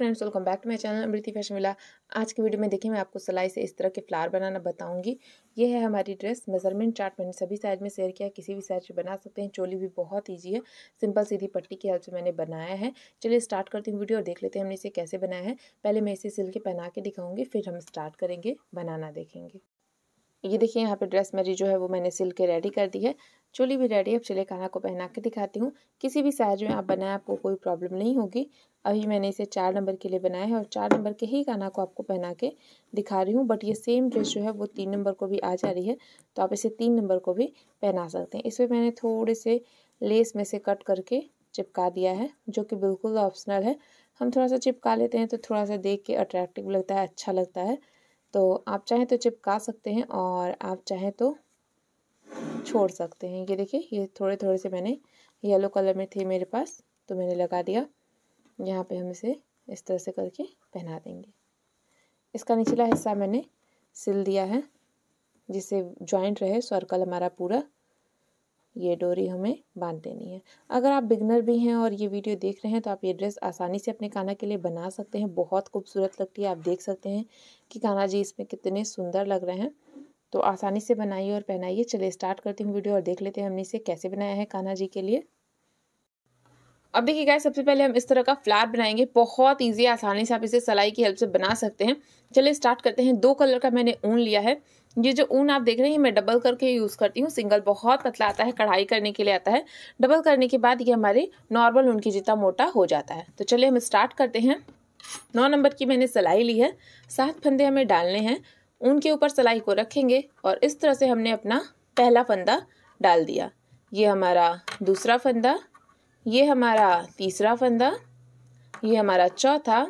friends welcome back to my channel Amriti fashion मिला आज की वीडियो में देखिए मैं आपको सिलाई से इस तरह के फ्लावर बनाना बताऊंगी ये है हमारी ड्रेस मेजरमेंट चार्ट मैंने सभी साइज में शेयर किया किसी भी साइज में बना सकते हैं चोली भी बहुत ईजी है सिंपल सीधी पट्टी की हेल्प से मैंने बनाया है चलिए स्टार्ट करती हूँ वीडियो और देख लेते हैं हमने इसे कैसे बनाया है पहले मैं इसे सिल के पहना के दिखाऊँगी फिर हम स्टार्ट करेंगे बनाना देखेंगे ये देखिए यहाँ पे ड्रेस मेरी जो है वो मैंने सिल के रेडी कर दी है चोली भी रेडी है अब चले खाना को पहना के दिखाती हूँ किसी भी साइज में आप बनाएं आपको कोई प्रॉब्लम नहीं होगी अभी मैंने इसे चार नंबर के लिए बनाया है और चार नंबर के ही खाना को आपको पहना के दिखा रही हूँ बट ये सेम ड्रेस जो है वो तीन नंबर को भी आ जा रही है तो आप इसे तीन नंबर को भी पहना सकते हैं इसमें मैंने थोड़े से लेस में से कट करके चिपका दिया है जो कि बिल्कुल ऑप्शनल है हम थोड़ा सा चिपका लेते हैं तो थोड़ा सा देख के अट्रैक्टिव लगता है अच्छा लगता है तो आप चाहें तो चिपका सकते हैं और आप चाहें तो छोड़ सकते हैं ये देखिए ये थोड़े थोड़े से मैंने येलो कलर में थे मेरे पास तो मैंने लगा दिया यहाँ पे हम इसे इस तरह से करके पहना देंगे इसका निचला हिस्सा मैंने सिल दिया है जिससे जॉइंट रहे सर्कल हमारा पूरा ये डोरी हमें बांध देनी है अगर आप बिगनर भी हैं और ये वीडियो देख रहे हैं तो आप ये ड्रेस आसानी से अपने काना के लिए बना सकते हैं बहुत खूबसूरत लगती है आप देख सकते हैं कि काना जी इसमें कितने सुंदर लग रहे हैं तो आसानी से बनाइए और पहनाइए चलिए स्टार्ट करती हूँ वीडियो और देख लेते हैं हमने इसे कैसे बनाया है कान्हा जी के लिए अब देखिए गाय सबसे पहले हम इस तरह का फ्लावर बनाएंगे बहुत ईजी आसानी से आप इसे सलाई की हेल्प से बना सकते हैं चलिए स्टार्ट करते हैं दो कलर का मैंने ऊन लिया है ये जो ऊन आप देख रहे हैं मैं डबल करके यूज़ करती हूँ सिंगल बहुत पतला आता है कढ़ाई करने के लिए आता है डबल करने के बाद ये हमारे नॉर्मल ऊन की जितना मोटा हो जाता है तो चलिए हम स्टार्ट करते हैं नौ नंबर की मैंने सिलाई ली है सात फंदे हमें डालने हैं ऊन के ऊपर सलाई को रखेंगे और इस तरह से हमने अपना पहला फंदा डाल दिया ये हमारा दूसरा फंदा ये हमारा तीसरा फंदा ये हमारा चौथा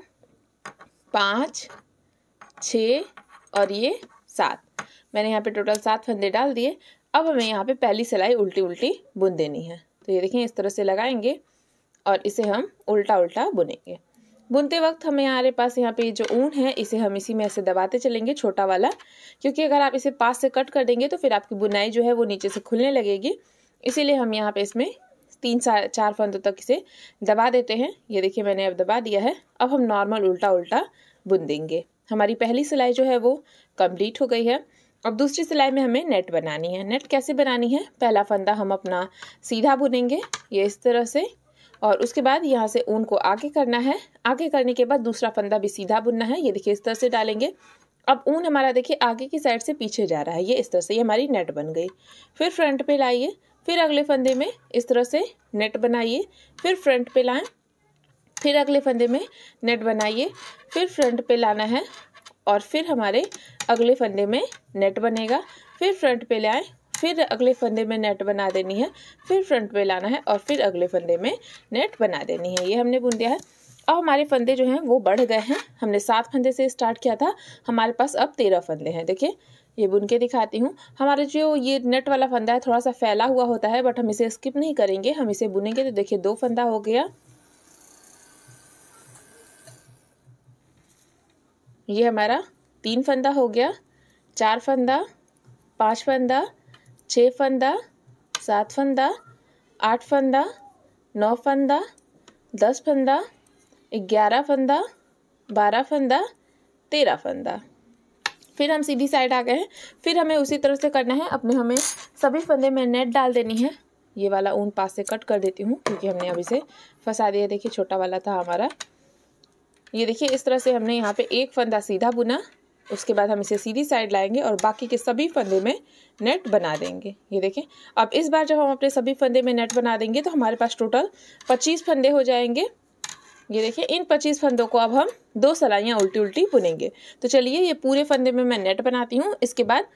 पाँच छ और ये सात मैंने यहाँ पे टोटल सात फंदे डाल दिए अब हमें यहाँ पे पहली सिलाई उल्टी उल्टी बुन देनी है तो ये देखें इस तरह से लगाएंगे और इसे हम उल्टा उल्टा बुनेंगे बुनते वक्त हमें हमारे पास यहाँ पे जो ऊन है इसे हम इसी में ऐसे दबाते चलेंगे छोटा वाला क्योंकि अगर आप इसे पास से कट कर देंगे तो फिर आपकी बुनाई जो है वो नीचे से खुलने लगेगी इसीलिए हम यहाँ पे इसमें तीन चार फंदों तक इसे दबा देते हैं ये देखिए मैंने अब दबा दिया है अब हम नॉर्मल उल्टा उल्टा बुन देंगे हमारी पहली सिलाई जो है वो कंप्लीट हो गई है अब दूसरी सिलाई में हमें नेट बनानी है नेट कैसे बनानी है पहला फंदा हम अपना सीधा बुनेंगे ये इस तरह से और उसके बाद यहाँ से ऊन को आगे करना है आगे करने के बाद दूसरा फंदा भी सीधा बुनना है ये देखिए इस तरह से डालेंगे अब ऊन हमारा देखिए आगे की साइड से पीछे जा रहा है ये इस तरह से ये हमारी नेट बन गई फिर फ्रंट पे लाइए फिर अगले फंदे में इस तरह से नेट बनाइए फिर फ्रंट पे लाएं फिर अगले फंदे में नेट बनाइए फिर फ्रंट पे लाना है और फिर हमारे अगले फंदे में नेट बनेगा फिर फ्रंट पे ले आए फिर अगले फंदे में नेट बना देनी है फिर फ्रंट पे लाना है और फिर अगले फंदे में नेट बना देनी है ये हमने बुन दिया है अब हमारे फंदे जो हैं वो बढ़ गए हैं हमने सात फंदे से स्टार्ट किया था हमारे पास अब तेरह फंदे हैं देखिए ये बुन के दिखाती हूँ हमारा जो ये नेट वाला फंदा है थोड़ा सा फैला हुआ होता है बट हम इसे स्किप नहीं करेंगे हम इसे बुनेंगे तो देखिए दो फंदा हो गया ये हमारा तीन फंदा हो गया चार फंदा पाँच फंदा छः फंदा सात फंदा आठ फंदा नौ फंदा दस फंदा ग्यारह फंदा बारह फंदा तेरह फंदा फिर हम सीधी साइड आ गए हैं फिर हमें उसी तरह से करना है अब हमें सभी फंदे में नेट डाल देनी है ये वाला ऊन पास से कट कर देती हूँ क्योंकि हमने अभी से फंसा दिया देखिए छोटा वाला था हमारा ये देखिए इस तरह से हमने यहाँ पे एक फंदा सीधा बुना उसके बाद हम इसे सीधी साइड लाएंगे और बाकी के सभी फंदे में नेट बना देंगे ये देखें अब इस बार जब हम अपने सभी फंदे में नेट बना देंगे तो हमारे पास टोटल पच्चीस फंदे हो जाएंगे ये देखिए इन पच्चीस फंदों को अब हम दो सलाइयाँ उल्टी उल्टी बुनेंगे तो चलिए ये पूरे फंदे में मैं नेट बनाती हूँ इसके बाद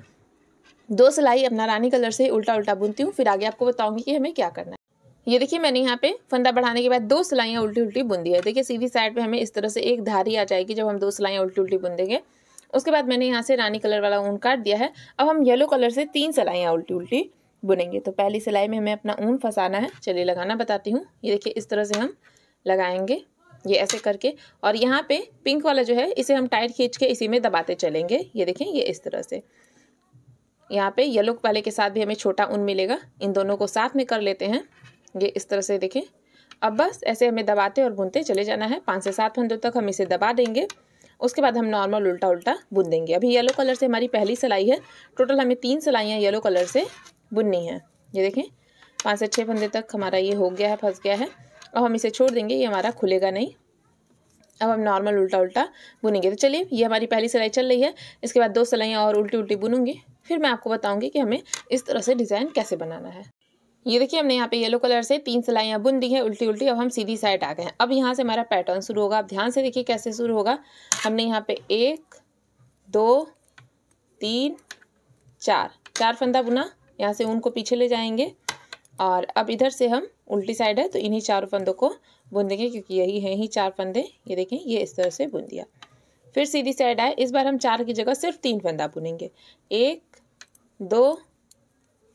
दो सिलाई अपना रानी कलर से उल्टा उल्टा बुनती हूँ फिर आगे आपको बताऊँगी कि हमें क्या करना है ये देखिए मैंने यहाँ पे फंदा बढ़ाने के बाद दो सिलाइयाँ उल्टी उल्टी बुन दी है देखिए सीधी साइड पे हमें इस तरह से एक धारी आ जाएगी जब हम दो सिलाइयाँ उल्टी उल्टी बुंदेंगे उसके बाद मैंने यहाँ से रानी कलर वाला ऊन काट दिया है अब हम येलो कलर से तीन सिलाइयाँ उल्टी उल्टी बुनेंगे तो पहली सिलाई में हमें अपना ऊन फंसाना है चलिए लगाना बताती हूँ ये देखिए इस तरह से हम लगाएंगे ये ऐसे करके और यहाँ पे पिंक वाला जो है इसे हम टाइट खींच के इसी में दबाते चलेंगे ये देखें ये इस तरह से यहाँ पे येलो वाले के साथ भी हमें छोटा ऊन मिलेगा इन दोनों को साथ में कर लेते हैं ये इस तरह से देखें अब बस ऐसे हमें दबाते और बुनते चले जाना है पाँच से सात फंदों तक हम इसे दबा देंगे उसके बाद हम नॉर्मल उल्टा उल्टा बुन देंगे अभी येलो कलर से हमारी पहली सिलाई है टोटल हमें तीन सिलाइयाँ येलो कलर से बुननी है ये देखें पाँच से छः फंदे तक हमारा ये हो गया है फंस गया है अब हम इसे छोड़ देंगे ये हमारा खुलेगा नहीं अब हम नॉर्मल उल्टा उल्टा बुनेंगे तो चलिए ये हमारी पहली सिलाई चल रही है इसके बाद दो सिलाइयाँ और उल्टी उल्टी बुनूंगी फिर मैं आपको बताऊंगी कि हमें इस तरह से डिज़ाइन कैसे बनाना है ये देखिए हमने यहाँ पे येलो कलर से तीन सिलाइयाँ बुन दी हैं उल्टी उल्टी अब हम सीधी साइड आ गए हैं अब यहाँ से हमारा पैटर्न शुरू होगा आप ध्यान से देखिए कैसे शुरू होगा हमने यहाँ पे एक दो तीन चार चार फंदा बुना यहाँ से ऊन को पीछे ले जाएंगे और अब इधर से हम उल्टी साइड है तो इन्हीं चारों फंदों को बुन देंगे क्योंकि यही हैं ही चार फंदे ये देखें ये इस तरह से बुन दिया फिर सीधी साइड आए इस बार हम चार की जगह सिर्फ तीन फंदा बुनेंगे एक दो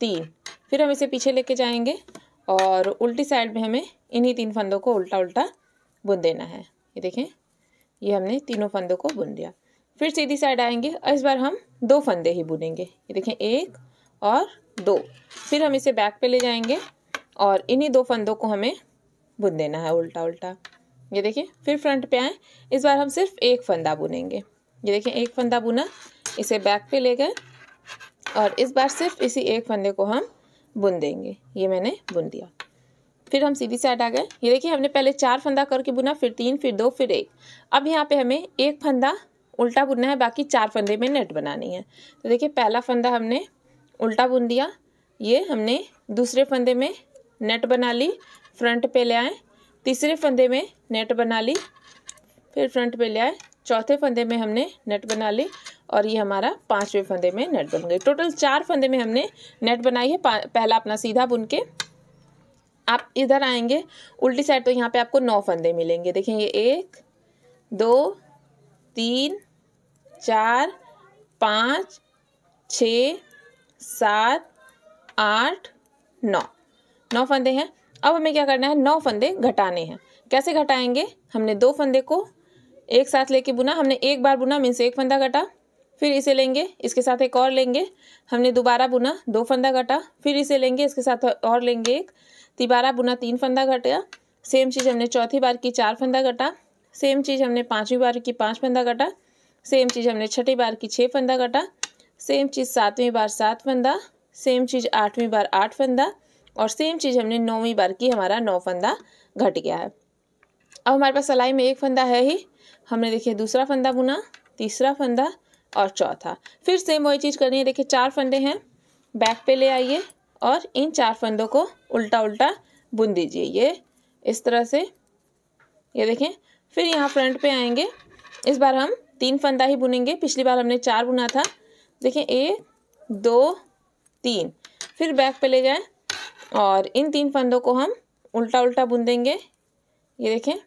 तीन फिर हम इसे पीछे लेके जाएंगे और उल्टी साइड में हमें इन्हीं तीन फंदों को उल्टा उल्टा बुन देना है ये देखें ये हमने तीनों फंदों को बुन दिया फिर सीधी साइड आएंगे और इस बार हम दो फंदे ही बुनेंगे ये देखें एक और दो फिर हम इसे बैक पे ले जाएंगे और इन्हीं दो फंदों को हमें बुन देना है उल्टा उल्टा ये देखें फिर फ्रंट पे आए इस बार हम सिर्फ एक फंदा बुनेंगे ये देखें एक फंदा बुना इसे बैक पे ले गए और इस बार सिर्फ इसी एक फंदे को हम बुन देंगे ये मैंने बुन दिया फिर हम सीधी साइड आ गए ये देखिए हमने पहले चार फंदा करके बुना फिर तीन फिर दो फिर एक अब यहाँ पे हमें एक फंदा उल्टा बुनना है बाकी चार फंदे में नेट बनानी है तो देखिए पहला फंदा हमने उल्टा बुन दिया ये हमने दूसरे फंदे में नेट बना ली फ्रंट पे ले आए तीसरे फंदे में नेट बना ली फिर फ्रंट पे ले आए चौथे फंदे में हमने नेट बना ली और ये हमारा पाँचवें फंदे में नेट बन गई टोटल चार फंदे में हमने नेट बनाई है पहला अपना सीधा बुन के आप इधर आएंगे उल्टी साइड तो यहाँ पे आपको नौ फंदे मिलेंगे देखेंगे एक दो तीन चार पाँच छ सात आठ नौ नौ फंदे हैं अब हमें क्या करना है नौ फंदे घटाने हैं कैसे घटाएंगे हमने दो फंदे को एक साथ लेके बुना हमने एक बार बुना मीन्स एक फंदा घटा फिर इसे लेंगे इसके साथ एक और लेंगे हमने दोबारा बुना दो फंदा घटा फिर इसे लेंगे इसके साथ और लेंगे एक तिबारा बुना तीन फंदा घटा सेम चीज़ हमने चौथी बार की चार फंदा घटा सेम चीज़ हमने पाँचवीं बार की पाँच फंदा घटा सेम चीज़ हमने छठी बार की छः फंदा घटा सेम चीज़ सातवीं बार सात फंदा सेम चीज़ आठवीं बार आठ फंदा और सेम चीज़ हमने नौवीं बार की हमारा नौ फंदा घट गया है अब हमारे पास सलाई में एक फंदा है ही हमने देखिए दूसरा फंदा बुना तीसरा फंदा और चौथा फिर सेम वही चीज़ करनी है देखिए चार फंदे हैं बैक पे ले आइए और इन चार फंदों को उल्टा उल्टा बुन दीजिए ये इस तरह से ये देखें फिर यहाँ फ्रंट पे आएंगे इस बार हम तीन फंदा ही बुनेंगे पिछली बार हमने चार बुना था देखें एक दो तीन फिर बैक पे ले जाए और इन तीन फंदों को हम उल्टा उल्टा बुन देंगे ये देखें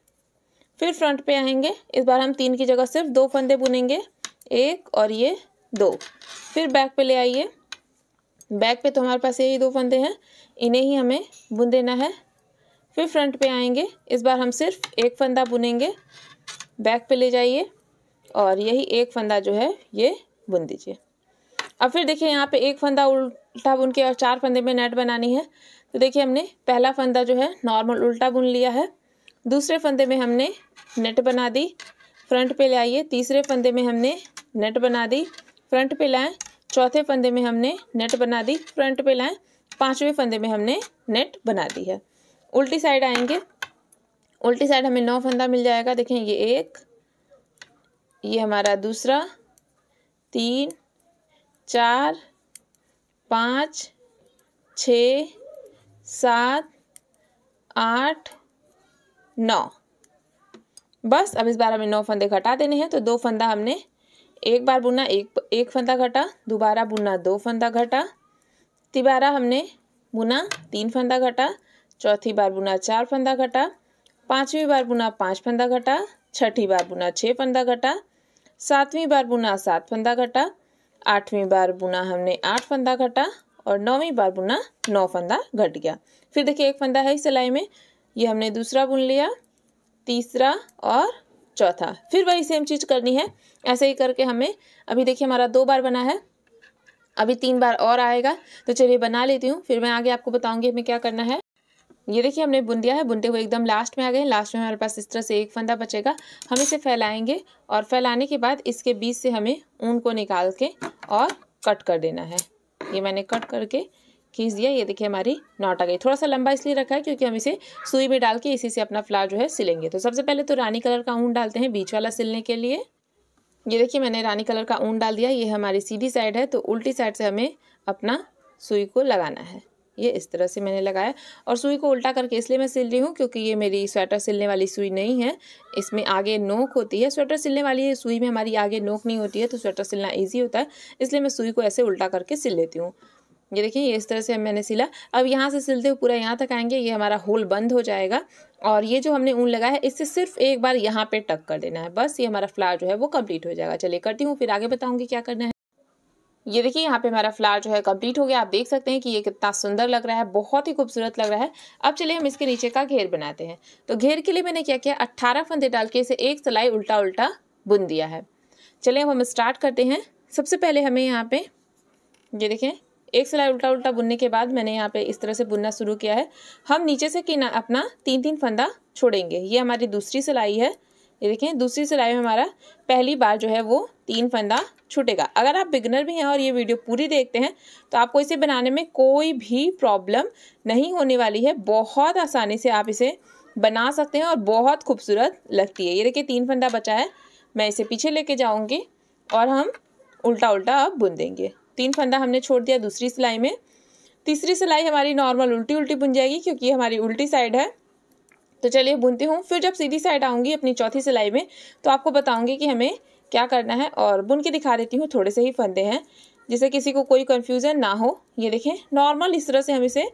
फिर फ्रंट पे आएंगे इस बार हम तीन की जगह सिर्फ दो फंदे बुनेंगे एक और ये दो फिर बैक पे ले आइए बैक पे तो हमारे पास यही दो फंदे हैं इन्हें ही हमें बुन देना है फिर फ्रंट पे आएंगे इस बार हम सिर्फ एक फंदा बुनेंगे बैक पे ले जाइए और यही एक फंदा जो है ये बुन दीजिए अब फिर देखिए यहाँ पे एक फंदा उल्टा बुन के और चार फंदे में नेट बनानी है तो देखिए हमने पहला फंदा जो है नॉर्मल उल्टा बुन लिया है दूसरे फंदे में हमने नेट बना दी फ्रंट पे ले आइए तीसरे फंदे में हमने नेट बना दी फ्रंट पे लाएं चौथे फंदे में हमने नेट बना दी फ्रंट पे लाएं पांचवें फंदे में हमने नेट बना दी है उल्टी साइड आएंगे उल्टी साइड हमें नौ फंदा मिल जाएगा देखें ये एक ये हमारा दूसरा तीन चार पाँच छ सात आठ नौ बस अब इस बार हमें नौ फंदे घटा देने हैं तो दो फंदा हमने एक बार बुना एक एक फंदा घटा दोबारा बुना दो फंदा घटा तिबारा हमने बुना तीन फंदा घटा चौथी बार बुना चार फंदा घटा पांचवी बार बुना पाँच फंदा घटा छठी बार बुना छः फंदा घटा सातवीं बार बुना सात फंदा घटा आठवीं बार बुना हमने आठ फंदा घटा और नौवीं बार बुना नौ फंदा घट गया फिर देखिए एक फंदा है इस सिलाई में ये हमने दूसरा बुन लिया तीसरा और चौथा फिर वही सेम चीज़ करनी है ऐसे ही करके हमें अभी देखिए हमारा दो बार बना है अभी तीन बार और आएगा तो चलिए बना लेती हूँ फिर मैं आगे आपको बताऊँगी हमें क्या करना है ये देखिए हमने बुन दिया है बुनते हुए एकदम लास्ट में आ गए लास्ट में हमारे पास इस तरह से एक फंदा बचेगा हम इसे फैलाएंगे और फैलाने के बाद इसके बीच से हमें ऊन को निकाल के और कट कर देना है ये मैंने कट करके खींच दिया ये देखिए हमारी नॉट आ गई थोड़ा सा लंबा इसलिए रखा है क्योंकि हम इसे सुई में डाल के इसी से अपना फ्लावर जो है सिलेंगे तो सबसे पहले तो रानी कलर का ऊन डालते हैं बीच वाला सिलने के लिए ये देखिए मैंने रानी कलर का ऊन डाल दिया ये हमारी सीधी साइड है तो उल्टी साइड से हमें अपना सुई को लगाना है ये इस तरह से मैंने लगाया और सुई को उल्टा करके इसलिए मैं सिल रही हूँ क्योंकि ये मेरी स्वेटर सिलने वाली सुई नहीं है इसमें आगे नोक होती है स्वेटर सिलने वाली सुई में हमारी आगे नोक नहीं होती है तो स्वेटर सिलना ईजी होता है इसलिए मैं सुई को ऐसे उल्टा करके सिल लेती हूँ ये देखिए ये इस तरह से मैंने सिला अब यहाँ से सिलते हुए पूरा यहाँ तक आएंगे ये हमारा होल बंद हो जाएगा और ये जो हमने ऊन लगाया है इससे सिर्फ एक बार यहाँ पे टक कर देना है बस ये हमारा फ्लावर जो है वो कम्प्लीट हो जाएगा चलिए करती हूँ फिर आगे बताऊँगी क्या करना है ये देखिए यहाँ पे हमारा फ्लावर जो है कम्प्लीट हो गया आप देख सकते हैं कि ये कितना सुंदर लग रहा है बहुत ही खूबसूरत लग रहा है अब चलिए हम इसके नीचे का घेर बनाते हैं तो घेर के लिए मैंने क्या किया अट्ठारह फंदे डाल के इसे एक सिलाई उल्टा उल्टा बुन दिया है चलिए अब हम स्टार्ट करते हैं सबसे पहले हमें यहाँ पे ये देखें एक सिलाई उल्टा उल्टा बुनने के बाद मैंने यहाँ पे इस तरह से बुनना शुरू किया है हम नीचे से किना अपना तीन तीन फंदा छोड़ेंगे ये हमारी दूसरी सिलाई है ये देखें दूसरी सिलाई में हमारा पहली बार जो है वो तीन फंदा छूटेगा अगर आप बिगनर भी हैं और ये वीडियो पूरी देखते हैं तो आपको इसे बनाने में कोई भी प्रॉब्लम नहीं होने वाली है बहुत आसानी से आप इसे बना सकते हैं और बहुत खूबसूरत लगती है ये देखिए तीन फंदा बचा है मैं इसे पीछे लेके जाऊँगी और हम उल्टा उल्टा अब बुन देंगे तीन फंदा हमने छोड़ दिया दूसरी सिलाई में तीसरी सिलाई हमारी नॉर्मल उल्टी उल्टी बुन जाएगी क्योंकि ये हमारी उल्टी साइड है तो चलिए बुनती हूँ फिर जब सीधी साइड आऊँगी अपनी चौथी सिलाई में तो आपको बताऊँगी कि हमें क्या करना है और बुन के दिखा देती हूँ थोड़े से ही फंदे हैं जिससे किसी को कोई कन्फ्यूज़न ना हो ये देखें नॉर्मल इस तरह से हम इसे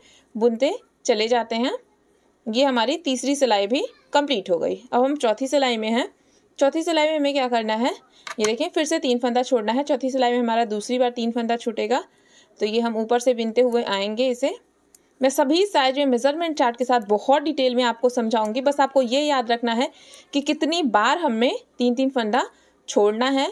बुनते चले जाते हैं ये हमारी तीसरी सिलाई भी कंप्लीट हो गई अब हम चौथी सिलाई में हैं चौथी सिलाई में हमें क्या करना है ये देखें फिर से तीन फंदा छोड़ना है चौथी सिलाई में हमारा दूसरी बार तीन फंदा छूटेगा तो ये हम ऊपर से बिनते हुए आएंगे इसे मैं सभी साइज में मेज़रमेंट चार्ट के साथ बहुत डिटेल में आपको समझाऊंगी बस आपको ये याद रखना है कि कितनी बार हमें तीन तीन फंदा छोड़ना है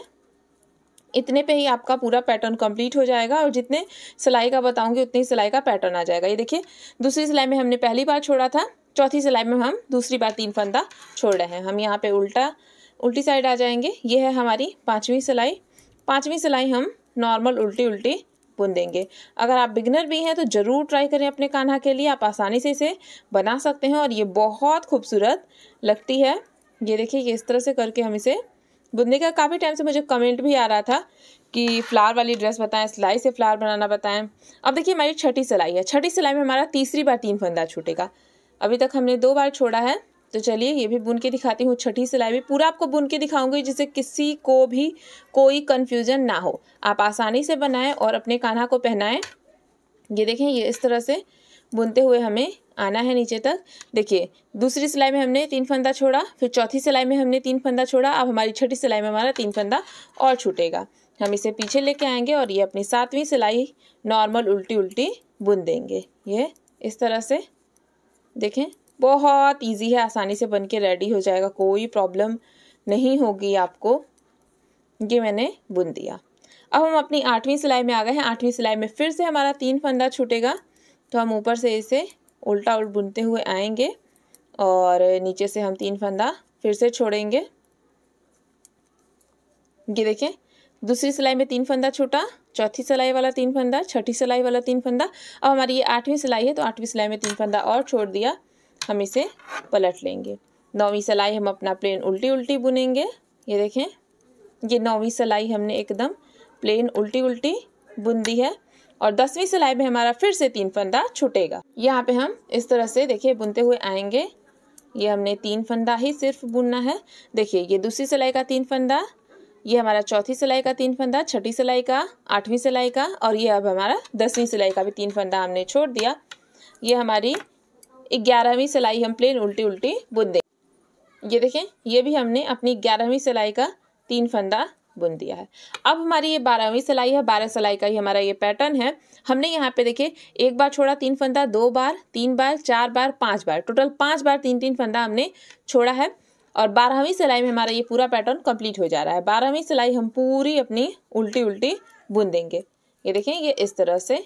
इतने पे ही आपका पूरा पैटर्न कंप्लीट हो जाएगा और जितने सिलाई का बताऊंगी उतनी सिलाई का पैटर्न आ जाएगा ये देखिए दूसरी सिलाई में हमने पहली बार छोड़ा था चौथी सिलाई में हम दूसरी बार तीन फंदा छोड़ रहे हैं हम यहाँ पे उल्टा उल्टी साइड आ जाएंगे ये है हमारी पाँचवीं सिलाई पाँचवीं सिलाई हम नॉर्मल उल्टी उल्टी बुन देंगे अगर आप बिगनर भी हैं तो ज़रूर ट्राई करें अपने कान्हा के लिए आप आसानी से इसे बना सकते हैं और ये बहुत खूबसूरत लगती है ये देखिए ये इस तरह से करके हम इसे बुनने का काफ़ी टाइम से मुझे कमेंट भी आ रहा था कि फ्लावर वाली ड्रेस बताएं सिलाई से फ्लावर बनाना बताएं अब देखिए हमारी छठी सिलाई है छठी सिलाई में हमारा तीसरी बार तीन फंदा छूटेगा अभी तक हमने दो बार छोड़ा है तो चलिए ये भी बुन के दिखाती हूँ छठी सिलाई भी पूरा आपको बुन के दिखाऊंगी जिससे किसी को भी कोई कन्फ्यूजन ना हो आप आसानी से बनाएं और अपने कान्हा को पहनाएं ये देखें ये इस तरह से बुनते हुए हमें आना है नीचे तक देखिए दूसरी सिलाई में हमने तीन फंदा छोड़ा फिर चौथी सिलाई में हमने तीन फंदा छोड़ा अब हमारी छठी सिलाई में हमारा तीन फंदा और छूटेगा हम इसे पीछे लेके आएंगे और ये अपनी सातवीं सिलाई नॉर्मल उल्टी उल्टी बुन देंगे ये इस तरह से देखें बहुत इजी है आसानी से बन के रेडी हो जाएगा कोई प्रॉब्लम नहीं होगी आपको ये मैंने बुन दिया अब हम अपनी आठवीं सिलाई में आ गए हैं आठवीं सिलाई में फिर से हमारा तीन फंदा छूटेगा तो हम ऊपर से इसे उल्टा उल्ट बुनते हुए आएंगे और नीचे से हम तीन फंदा फिर से छोड़ेंगे ये देखें दूसरी सिलाई में तीन फंदा छूटा चौथी सिलाई वाला तीन फंदा छठी सिलाई वाला तीन फंदा अब हमारी ये आठवीं सिलाई है तो आठवीं सिलाई में तीन फंदा और छोड़ दिया हम इसे पलट लेंगे नौवीं सिलाई हम अपना प्लेन उल्टी उल्टी बुनेंगे ये देखें ये नौवीं सिलाई हमने एकदम प्लेन उल्टी उल्टी बुन दी है और दसवीं सिलाई में हमारा फिर से तीन फंदा छूटेगा यहाँ पे हम इस तरह से देखिए बुनते हुए आएंगे ये हमने तीन फंदा ही सिर्फ बुनना है देखिए ये दूसरी सिलाई का तीन फंदा ये हमारा चौथी सिलाई का तीन फंदा छठी सिलाई का आठवीं सिलाई का और ये अब हमारा दसवीं सिलाई का भी तीन फंदा हमने छोड़ दिया ये हमारी ग्यारहवीं सिलाई हम प्लेन उल्टी उल्टी बुन दें ये देखें ये भी हमने अपनी ग्यारहवीं सिलाई का तीन फंदा बुन दिया है अब हमारी ये बारहवीं सिलाई है बारह सिलाई का ही हमारा ये पैटर्न है हमने यहाँ पे देखे एक बार छोड़ा तीन फंदा दो बार तीन बार चार बार पाँच बार टोटल पाँच बार तीन तीन फंदा हमने छोड़ा है और बारहवीं सिलाई में हमारा ये पूरा पैटर्न कंप्लीट हो जा रहा है बारहवीं सिलाई हम पूरी अपनी उल्टी उल्टी बुन देंगे ये देखें ये इस तरह से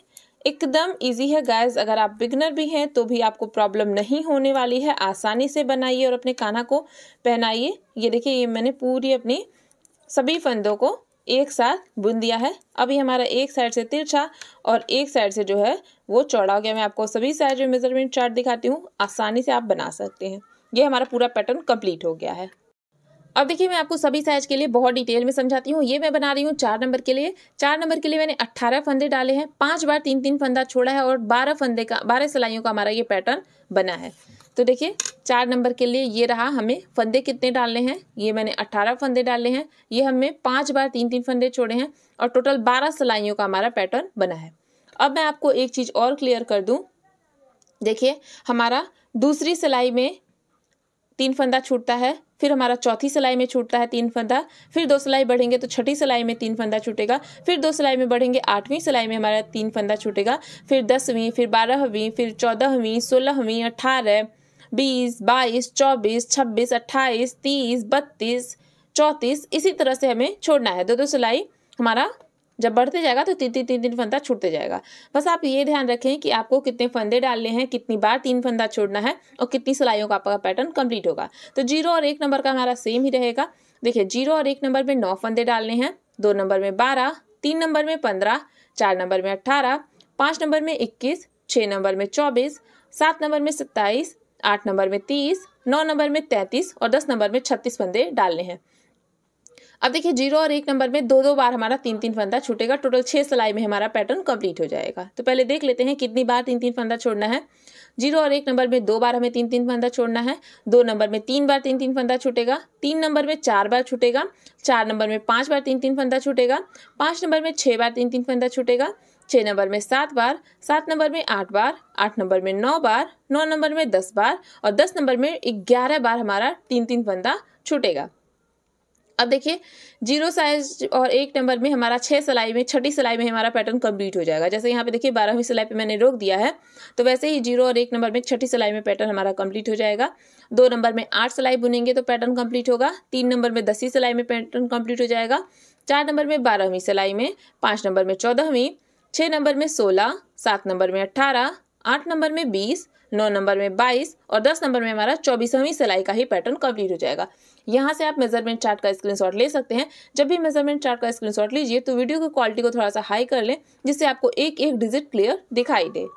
एकदम इजी है गैस अगर आप बिगनर भी हैं तो भी आपको प्रॉब्लम नहीं होने वाली है आसानी से बनाइए और अपने काना को पहनाइए ये देखिए ये मैंने पूरी अपनी सभी फंदों को एक साथ बुन दिया है अभी हमारा एक साइड से तिरछा और एक साइड से जो है वो चौड़ा हो गया मैं आपको सभी साइड में मेजरमेंट चार्ट दिखाती हूँ आसानी से आप बना सकते हैं ये हमारा पूरा पैटर्न कंप्लीट हो गया है अब देखिए मैं आपको सभी साइज के लिए बहुत डिटेल में समझाती हूँ ये मैं बना रही हूँ चार नंबर के लिए चार नंबर के लिए मैंने अट्ठारह फंदे डाले हैं पांच बार तीन तीन फंदा छोड़ा है और बारह फंदे का बारह सिलाइयों का हमारा ये पैटर्न बना है तो देखिए चार नंबर के लिए ये रहा हमें फंदे कितने डालने हैं ये मैंने अट्ठारह फंदे डाले हैं ये हमें पाँच बार तीन तीन फंदे छोड़े हैं और टोटल बारह सिलाइयों का हमारा पैटर्न बना है अब मैं आपको एक चीज़ और क्लियर कर दूँ देखिए हमारा दूसरी सिलाई में तीन फंदा छूटता है फिर हमारा चौथी सिलाई में छूटता है तीन फंदा फिर दो सिलाई बढ़ेंगे तो छठी सिलाई में तीन फंदा छूटेगा फिर दो सिलाई में बढ़ेंगे आठवीं सिलाई में हमारा तीन फंदा छूटेगा फिर दसवीं फिर बारहवीं फिर चौदहवीं सोलहवीं अठारह बीस बाईस चौबीस छब्बीस अट्ठाईस तीस बत्तीस चौंतीस इसी तरह से हमें छोड़ना है दो दो सिलाई हमारा जब बढ़ते जाएगा तो तीन तीन तीन तीन फंदा छूटते जाएगा बस आप ये ध्यान रखें कि आपको कितने फंदे डालने हैं कितनी बार तीन फंदा छोड़ना है और कितनी सिलाइयों का आपका पैटर्न कंप्लीट होगा तो जीरो और एक नंबर का हमारा सेम ही रहेगा देखिए जीरो और एक नंबर में नौ फंदे डालने हैं दो नंबर में बारह तीन नंबर में पंद्रह चार नंबर में अट्ठारह पाँच नंबर में इक्कीस छः नंबर में चौबीस सात नंबर में सत्ताईस आठ नंबर में तीस नौ नंबर में तैंतीस और दस नंबर में छत्तीस फंदे डालने हैं अब देखिए जीरो और एक नंबर में दो दो बार हमारा तीन तीन फंदा छूटेगा टोटल छः सिलाई में हमारा पैटर्न कंप्लीट हो जाएगा तो पहले देख लेते हैं कितनी बार तीन तीन फंदा छोड़ना है जीरो और एक नंबर में दो बार हमें तीन तीन फंदा छोड़ना है दो नंबर में तीन बार तीन तीन फंदा छूटेगा तीन नंबर में चार बार छूटेगा चार नंबर में पाँच बार तीन तीन फंदा छूटेगा पाँच नंबर में छः बार तीन तीन फंदा छूटेगा छः नंबर में सात बार सात नंबर में आठ बार आठ नंबर में नौ बार नौ नंबर में दस बार और दस नंबर में ग्यारह बार हमारा तीन तीन फंदा छूटेगा अब देखिए जीरो साइज और एक नंबर में हमारा छः सिलाई में छठी सिलाई में हमारा पैटर्न कंप्लीट हो जाएगा जैसे यहाँ पे देखिए बारहवीं सिलाई पे मैंने रोक दिया है तो वैसे ही जीरो और एक नंबर में छठी सिलाई में पैटर्न हमारा कंप्लीट हो जाएगा दो नंबर में आठ सिलाई बुनेंगे तो पैटर्न कम्प्लीट होगा तीन नंबर में दसवीं सिलाई में पैटर्न कम्प्लीट हो जाएगा चार नंबर में बारहवीं सिलाई में पाँच नंबर में चौदहवीं छः नंबर में सोलह सात नंबर में अट्ठारह आठ नंबर में बीस नौ नंबर में बाईस और दस नंबर में हमारा चौबीसवीं सिलाई का ही पैटर्न कम्प्लीट हो जाएगा यहाँ से आप मेजरमेंट चार्ट का स्क्रीनशॉट ले सकते हैं जब भी मेजरमेंट चार्ट का स्क्रीनशॉट लीजिए तो वीडियो की क्वालिटी को थोड़ा सा हाई कर लें जिससे आपको एक एक डिजिट क्लियर दिखाई दे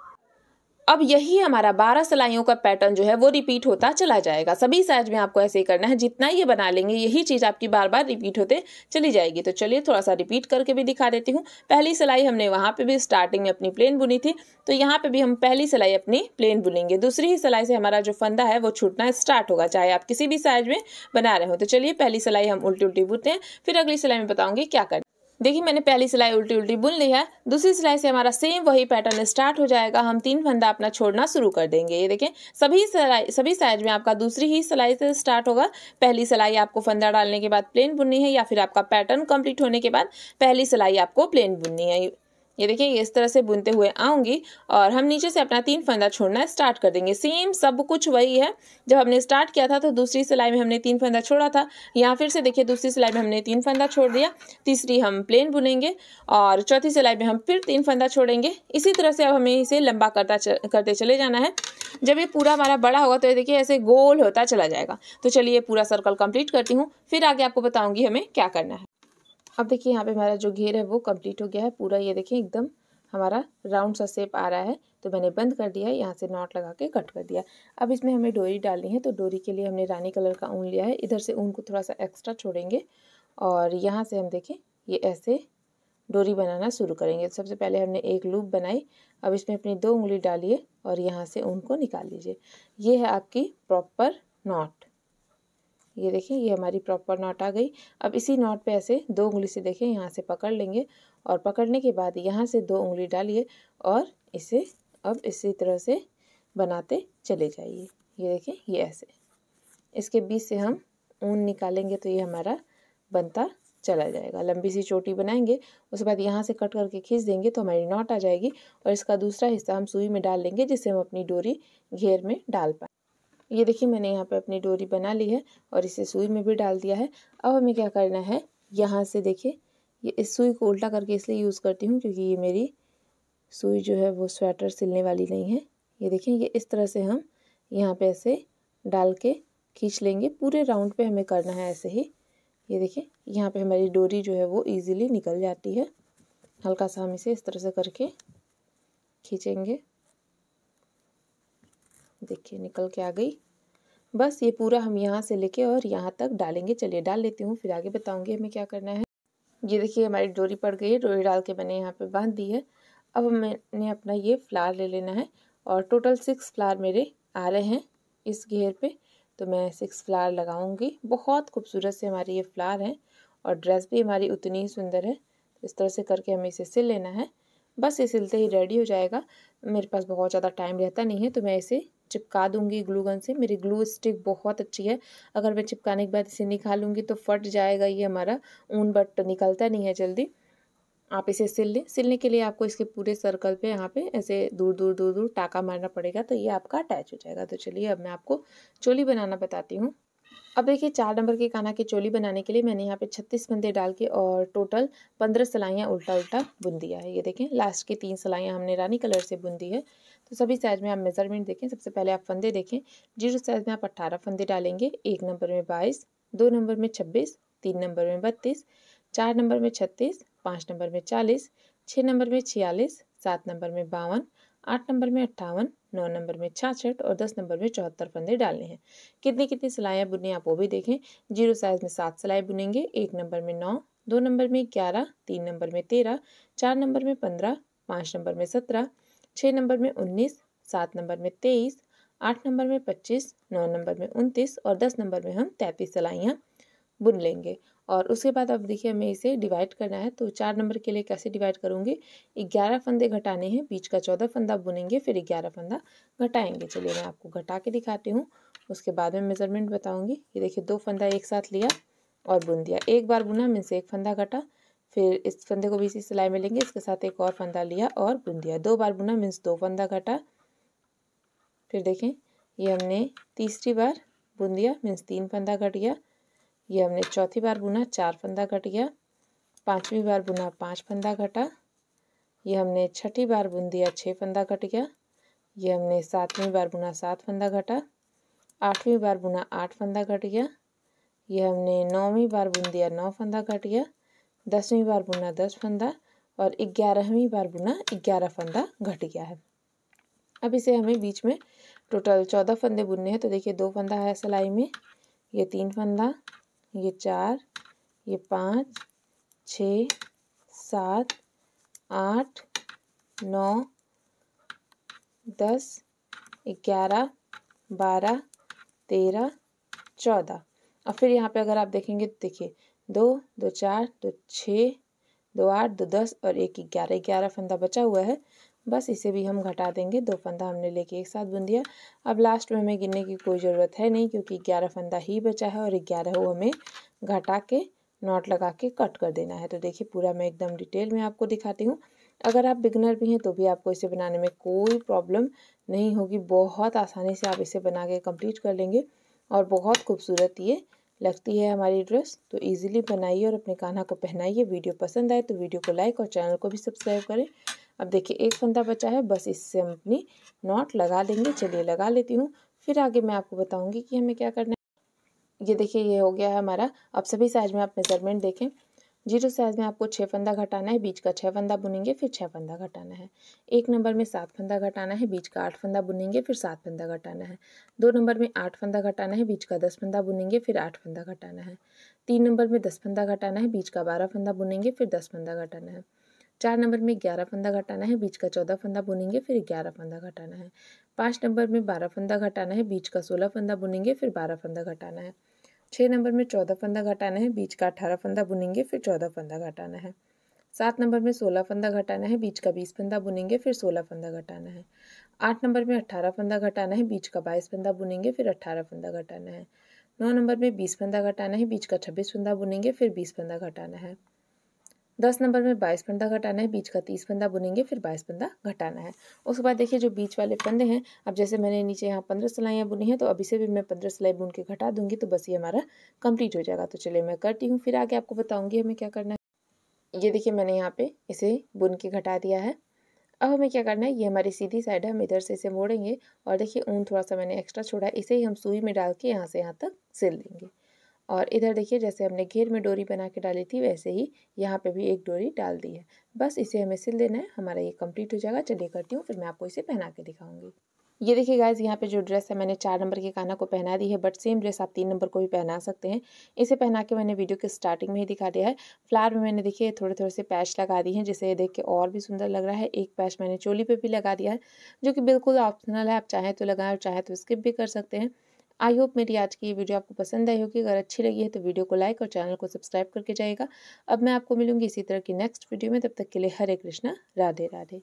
अब यही हमारा बारह सिलाइयों का पैटर्न जो है वो रिपीट होता चला जाएगा सभी साइज में आपको ऐसे ही करना है जितना ये बना लेंगे यही चीज़ आपकी बार बार रिपीट होते चली जाएगी तो चलिए थोड़ा सा रिपीट करके भी दिखा देती हूँ पहली सिलाई हमने वहाँ पर भी स्टार्टिंग में अपनी प्लेन बुनी थी तो यहाँ पर भी हम पहली सिलाई अपनी प्लेन बुनेंगे दूसरी ही सिलाई से हमारा जो फंदा है वो छूटना स्टार्ट होगा चाहे आप किसी भी साइज में बना रहे हो तो चलिए पहली सिलाई हम उल्टी उल्टी बुनते हैं फिर अगली सिलाई में बताऊँगी क्या करना देखिए मैंने पहली सिलाई उल्टी उल्टी बुन ली है दूसरी सिलाई से हमारा सेम वही पैटर्न स्टार्ट हो जाएगा हम तीन फंदा अपना छोड़ना शुरू कर देंगे ये देखें सभी सिलाई सभी साइज में आपका दूसरी ही सिलाई से स्टार्ट होगा पहली सिलाई आपको फंदा डालने के बाद प्लेन बुननी है या फिर आपका पैटर्न कंप्लीट होने के बाद पहली सिलाई आपको प्लेन बुननी है ये देखिए इस तरह से बुनते हुए आऊँगी और हम नीचे से अपना तीन फंदा छोड़ना स्टार्ट कर देंगे सेम सब कुछ वही है जब हमने स्टार्ट किया था तो दूसरी सिलाई में हमने तीन फंदा छोड़ा था यहाँ फिर से देखिए दूसरी सिलाई में हमने तीन फंदा छोड़ दिया तीसरी हम प्लेन बुनेंगे और चौथी सिलाई में हम फिर तीन फंदा छोड़ेंगे इसी तरह से अब हमें इसे लंबा करता करते चले जाना है जब ये पूरा हमारा बड़ा होगा तो ये देखिए ऐसे गोल होता चला जाएगा तो चलिए पूरा सर्कल कंप्लीट करती हूँ फिर आगे आपको बताऊँगी हमें क्या करना है अब देखिए यहाँ पे हमारा जो घेर है वो कंप्लीट हो गया है पूरा ये देखिए एकदम हमारा राउंड सा शेप आ रहा है तो मैंने बंद कर दिया है यहाँ से नॉट लगा के कट कर दिया अब इसमें हमें डोरी डालनी है तो डोरी के लिए हमने रानी कलर का ऊन लिया है इधर से ऊन को थोड़ा सा एक्स्ट्रा छोड़ेंगे और यहाँ से हम देखें ये ऐसे डोरी बनाना शुरू करेंगे सबसे पहले हमने एक लूप बनाई अब इसमें अपनी दो उंगली डालिए और यहाँ से ऊन को निकाल लीजिए ये है आपकी प्रॉपर नॉट ये देखें ये हमारी प्रॉपर नॉट आ गई अब इसी नॉट पे ऐसे दो उंगली से देखें यहाँ से पकड़ लेंगे और पकड़ने के बाद यहाँ से दो उंगली डालिए और इसे अब इसी तरह से बनाते चले जाइए ये देखें ये ऐसे इसके बीच से हम ऊन निकालेंगे तो ये हमारा बनता चला जाएगा लंबी सी चोटी बनाएंगे उसके बाद यहाँ से कट करके खींच देंगे तो हमारी नॉट आ जाएगी और इसका दूसरा हिस्सा हम सुई में डाल लेंगे जिससे हम अपनी डोरी घेर में डाल पाए ये देखिए मैंने यहाँ पे अपनी डोरी बना ली है और इसे सुई में भी डाल दिया है अब हमें क्या करना है यहाँ से देखिए ये इस सुई को उल्टा करके इसलिए यूज़ करती हूँ क्योंकि ये मेरी सुई जो है वो स्वेटर सिलने वाली नहीं है ये देखें ये इस तरह से हम यहाँ पे ऐसे डाल के खींच लेंगे पूरे राउंड पे हमें करना है ऐसे ही ये देखिए यहाँ पे हमारी डोरी जो है वो इजीली निकल जाती है हल्का सा हम इसे इस तरह से करके खींचेंगे देखिए निकल के आ गई बस ये पूरा हम यहाँ से लेके और यहाँ तक डालेंगे चलिए डाल लेती हूँ फिर आगे बताऊँगी हमें क्या करना है ये देखिए हमारी डोरी पड़ गई है डोरी डाल के मैंने यहाँ पे बांध दी है अब मैंने अपना ये फ्लार ले लेना है और टोटल सिक्स फ्लार मेरे आ रहे हैं इस घेर पे तो मैं सिक्स फ्लार लगाऊंगी बहुत खूबसूरत से हमारे ये फ्लार हैं और ड्रेस भी हमारी उतनी ही सुंदर है तो इस तरह से करके हमें इसे सिल लेना है बस ये सिलते ही रेडी हो जाएगा मेरे पास बहुत ज़्यादा टाइम रहता नहीं है तो मैं इसे चिपका दूंगी ग्लू गन से मेरी ग्लू स्टिक बहुत अच्छी है अगर मैं चिपकाने के बाद इसे निकालूंगी तो फट जाएगा ये हमारा ऊन बट निकलता नहीं है जल्दी आप इसे सिल लें सिलने के लिए आपको इसके पूरे सर्कल पे यहाँ पे ऐसे दूर दूर दूर दूर टाका मारना पड़ेगा तो ये आपका अटैच हो जाएगा तो चलिए अब मैं आपको चोली बनाना बताती हूँ अब देखिए चार नंबर के काना की चोली बनाने के लिए मैंने यहाँ पे छत्तीस बंदे डाल के और टोटल पंद्रह सिलाइयाँ उल्टा उल्टा बुन दिया है ये देखें लास्ट की तीन सलाइयाँ हमने रानी कलर से बुन दी है तो सभी साइज में आप मेज़रमेंट देखें सबसे पहले आप फंदे देखें जीरो साइज में आप अट्ठारह फंदे डालेंगे एक नंबर में बाईस दो नंबर में छब्बीस तीन नंबर में बत्तीस चार नंबर में छत्तीस पाँच नंबर में चालीस छः नंबर में छियालीस सात नंबर में बावन आठ नंबर में अट्ठावन नौ नंबर में छाछठ और दस नंबर में चौहत्तर फंदे डालने हैं कितनी कितनी सिलाइयाँ बुनी आप वो भी देखें जीरो साइज में सात सिलाई बुनेंगे एक नंबर में नौ दो नंबर में ग्यारह तीन नंबर में तेरह चार नंबर में पंद्रह पाँच नंबर में सत्रह छः नंबर में उन्नीस सात नंबर में तेईस आठ नंबर में पच्चीस नौ नंबर में उनतीस और दस नंबर में हम तैंतीस सलाइयाँ बुन लेंगे और उसके बाद अब देखिए हमें इसे डिवाइड करना है तो चार नंबर के लिए कैसे डिवाइड करूँगी ग्यारह फंदे घटाने हैं बीच का चौदह फंदा बुनेंगे फिर ग्यारह फंदा घटाएंगे चलिए मैं आपको घटा के दिखाती हूँ उसके बाद में मेज़रमेंट बताऊँगी ये देखिए दो फंदा एक साथ लिया और बुन दिया एक बार बुना से एक फंदा घटा फिर इस फंदे को भी इसी सिलाई में लेंगे इसके साथ एक और फंदा लिया और बुन दिया दो बार बुना मीन्स दो फंदा घटा फिर देखें ये हमने तीसरी बार बुन दिया मीन्स तीन फंदा घट गया ये हमने चौथी बार बुना चार फंदा घट गया पाँचवीं बार बुना पाँच फंदा घटा ये हमने छठी बार बुन दिया छः फंदा घट गया ये हमने सातवीं बार बुना सात फंदा घटा आठवीं बार बुना आठ फंदा घट गया ये हमने नौवीं बार बुन दिया नौ फंदा घट गया दसवीं बार बुना दस फंदा और ग्यारहवीं बार बुना ग्यारह फंदा घट गया है अब इसे हमें बीच में टोटल चौदह फंदे बुनने हैं तो देखिए दो फंदा है सिलाई में ये तीन फंदा ये चार ये पाँच छ सात आठ नौ दस ग्यारह बारह तेरह चौदह और फिर यहाँ पे अगर आप देखेंगे तो देखिए दो दो चार दो छः दो आठ दो दस और एक ग्यारह ग्यारह फंदा बचा हुआ है बस इसे भी हम घटा देंगे दो फंदा हमने लेके एक साथ बुन दिया अब लास्ट में हमें गिनने की कोई ज़रूरत है नहीं क्योंकि ग्यारह फंदा ही बचा है और ग्यारह वो हमें घटा के नॉट लगा के कट कर देना है तो देखिए पूरा मैं एकदम डिटेल में आपको दिखाती हूँ अगर आप बिगनर भी हैं तो भी आपको इसे बनाने में कोई प्रॉब्लम नहीं होगी बहुत आसानी से आप इसे बना के कंप्लीट कर लेंगे और बहुत खूबसूरत ये लगती है हमारी ड्रेस तो इजीली बनाइए और अपने कान्हा को पहनाइए वीडियो पसंद आए तो वीडियो को लाइक और चैनल को भी सब्सक्राइब करें अब देखिए एक फंदा बचा है बस इससे हम अपनी नॉट लगा लेंगे चलिए लगा लेती हूँ फिर आगे मैं आपको बताऊँगी कि हमें क्या करना है ये देखिए ये हो गया है हमारा अब सभी साइज में आप मेज़रमेंट देखें जीरो साइज में आपको छः फंदा घटाना है बीच का छः फंदा बुनेंगे फिर छः फंदा घटाना है एक नंबर में सात फंदा घटाना है बीच का आठ फंदा बुनेंगे फिर सात फंदा घटाना है दो नंबर में आठ फंदा घटाना है बीच का दस फंदा बुनेंगे फिर आठ फंदा घटाना है तीन नंबर में दस फंदा घटाना है बीच का बारह फंदा बुनेंगे फिर दस फंदा घटाना है चार नंबर में ग्यारह फंदा घटाना है बीच का चौदह फंदा बुनेंगे फिर ग्यारह फंदा घटाना है पाँच नंबर में बारह फंदा घटाना है बीच का सोलह फंदा बुनेंगे फिर बारह फंदा घटाना है छः नंबर में चौदह फंदा घटाना है बीच का अठारह फंदा बुनेंगे फिर चौदह फंदा घटाना है सात नंबर में सोलह फंदा घटाना है बीच का बीस फंदा बुनेंगे फिर सोलह फंदा घटाना है आठ नंबर में अट्ठारह फंदा घटाना है बीच का बाईस फंदा बुनेंगे फिर अट्ठारह फंदा घटाना है नौ नंबर में बीस फंदा घटाना है बीच का छब्बीस फंदा बुनेंगे फिर बीस फंदा घटाना है दस नंबर में बाईस फंदा घटाना है बीच का तीस फंदा बुनेंगे फिर बाईस फंदा घटाना है उसके बाद देखिए जो बीच वाले फंदे हैं अब जैसे मैंने नीचे यहाँ पंद्रह सिलाइयाँ बुनी हैं तो अभी से भी मैं पंद्रह सिलाई बुन के घटा दूंगी तो बस ये हमारा कंप्लीट हो जाएगा तो चलिए मैं करती हूँ फिर आगे आपको बताऊँगी हमें क्या करना है ये देखिए मैंने यहाँ पर इसे बुन के घटा दिया है अब हमें क्या करना है ये हमारी सीधी साइड है हम इधर से इसे मोड़ेंगे और देखिए ऊन थोड़ा सा मैंने एक्स्ट्रा छोड़ा है इसे ही हम सुई में डाल के यहाँ से यहाँ तक सिल देंगे और इधर देखिए जैसे हमने घेर में डोरी बना के डाली थी वैसे ही यहाँ पे भी एक डोरी डाल दी है बस इसे हमें सिल देना है हमारा ये कंप्लीट हो जाएगा चलिए करती हूँ फिर मैं आपको इसे पहना के दिखाऊंगी ये देखिए गाइज यहाँ पे जो ड्रेस है मैंने चार नंबर के काना को पहना दी है बट सेम ड्रेस आप तीन नंबर को भी पहना सकते हैं इसे पहना के मैंने वीडियो के स्टार्टिंग में ही दिखा दिया है फ्लावर में मैंने देखिए थोड़े थोड़े से पैच लगा दिए हैं जिसे ये देख के और भी सुंदर लग रहा है एक पैच मैंने चोली पे भी लगा दिया है जो कि बिल्कुल ऑप्शनल है आप चाहें तो लगाएं और चाहें तो स्किप भी कर सकते हैं आई होप मेरी आज की ये वीडियो आपको पसंद आई होगी अगर अच्छी लगी है तो वीडियो को लाइक और चैनल को सब्सक्राइब करके जाएगा अब मैं आपको मिलूंगी इसी तरह की नेक्स्ट वीडियो में तब तक के लिए हरे कृष्णा राधे राधे